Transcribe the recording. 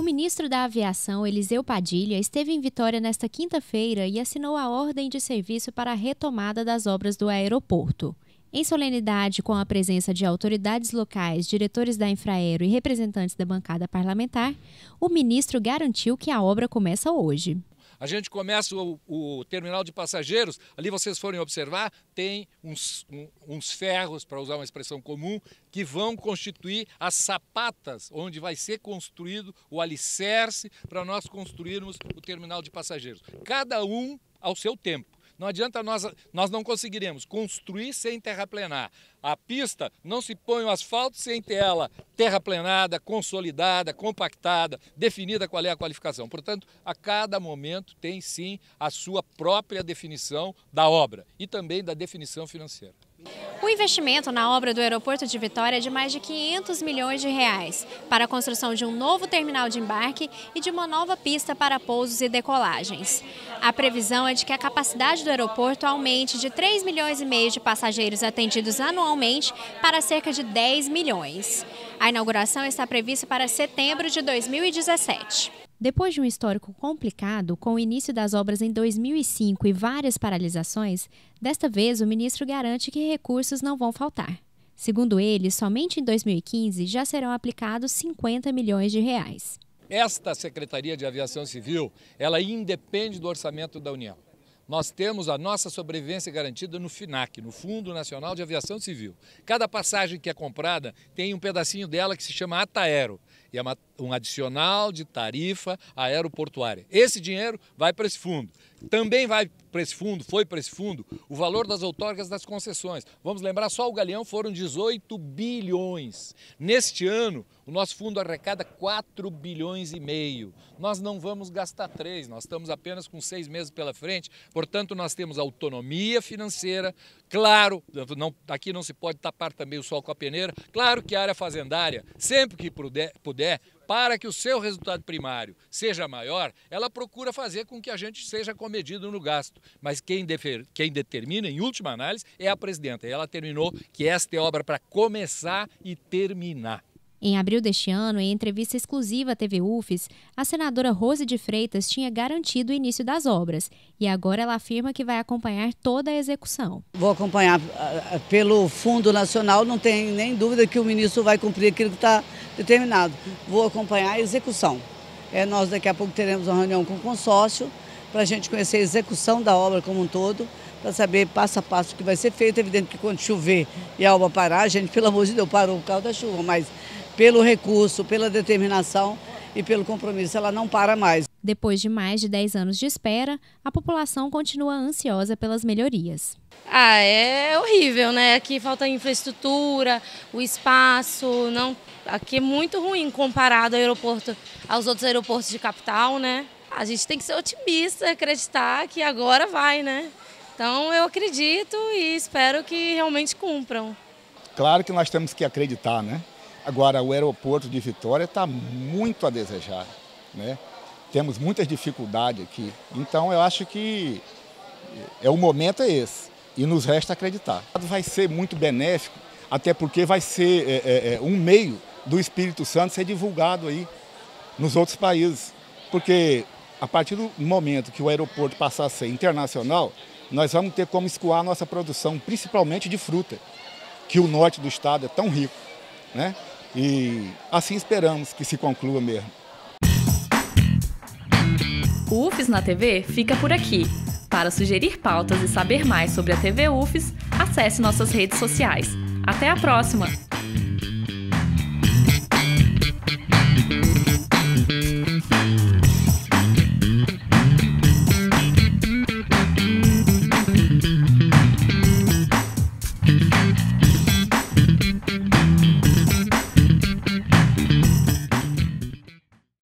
O ministro da Aviação, Eliseu Padilha, esteve em Vitória nesta quinta-feira e assinou a ordem de serviço para a retomada das obras do aeroporto. Em solenidade com a presença de autoridades locais, diretores da Infraero e representantes da bancada parlamentar, o ministro garantiu que a obra começa hoje. A gente começa o, o terminal de passageiros, ali vocês forem observar, tem uns, um, uns ferros, para usar uma expressão comum, que vão constituir as sapatas onde vai ser construído o alicerce para nós construirmos o terminal de passageiros. Cada um ao seu tempo. Não adianta nós, nós não conseguiremos construir sem terraplenar. A pista não se põe o asfalto sem ter ela terraplenada, consolidada, compactada, definida qual é a qualificação. Portanto, a cada momento tem sim a sua própria definição da obra e também da definição financeira. O investimento na obra do aeroporto de Vitória é de mais de 500 milhões de reais para a construção de um novo terminal de embarque e de uma nova pista para pousos e decolagens. A previsão é de que a capacidade do aeroporto aumente de 3 milhões e meio de passageiros atendidos anualmente para cerca de 10 milhões. A inauguração está prevista para setembro de 2017. Depois de um histórico complicado, com o início das obras em 2005 e várias paralisações, desta vez o ministro garante que recursos não vão faltar. Segundo ele, somente em 2015 já serão aplicados 50 milhões de reais. Esta Secretaria de Aviação Civil, ela independe do orçamento da União. Nós temos a nossa sobrevivência garantida no FINAC, no Fundo Nacional de Aviação Civil. Cada passagem que é comprada tem um pedacinho dela que se chama Ataero. E é uma um adicional de tarifa aeroportuária. Esse dinheiro vai para esse fundo. Também vai para esse fundo, foi para esse fundo, o valor das outorgas das concessões. Vamos lembrar, só o Galeão foram 18 bilhões. Neste ano, o nosso fundo arrecada 4 bilhões e meio. Nós não vamos gastar 3, nós estamos apenas com seis meses pela frente, portanto, nós temos autonomia financeira, claro, não, aqui não se pode tapar também o sol com a peneira, claro que a área fazendária, sempre que puder, puder para que o seu resultado primário seja maior, ela procura fazer com que a gente seja comedido no gasto. Mas quem, defer, quem determina, em última análise, é a presidenta. E ela terminou que esta é obra para começar e terminar. Em abril deste ano, em entrevista exclusiva à TV UFES, a senadora Rose de Freitas tinha garantido o início das obras e agora ela afirma que vai acompanhar toda a execução. Vou acompanhar ah, ah, pelo Fundo Nacional, não tem nem dúvida que o ministro vai cumprir aquilo que está determinado. Vou acompanhar a execução. É, nós daqui a pouco teremos uma reunião com o consórcio para a gente conhecer a execução da obra como um todo, para saber passo a passo o que vai ser feito. É evidente que quando chover e a obra parar, a gente, pelo amor de Deus, parou por causa da chuva, mas pelo recurso, pela determinação e pelo compromisso, ela não para mais. Depois de mais de 10 anos de espera, a população continua ansiosa pelas melhorias. Ah, é horrível, né? Aqui falta infraestrutura, o espaço, não, aqui é muito ruim comparado ao aeroporto, aos outros aeroportos de capital, né? A gente tem que ser otimista, acreditar que agora vai, né? Então eu acredito e espero que realmente cumpram. Claro que nós temos que acreditar, né? Agora o aeroporto de Vitória está muito a desejar, né? temos muitas dificuldades aqui. Então eu acho que é o momento é esse e nos resta acreditar. Vai ser muito benéfico, até porque vai ser é, é, é, um meio do Espírito Santo ser divulgado aí nos outros países, porque a partir do momento que o aeroporto passar a ser internacional, nós vamos ter como escoar nossa produção, principalmente de fruta, que o norte do estado é tão rico, né? E assim esperamos que se conclua mesmo. O UFES na TV fica por aqui. Para sugerir pautas e saber mais sobre a TV UFES, acesse nossas redes sociais. Até a próxima!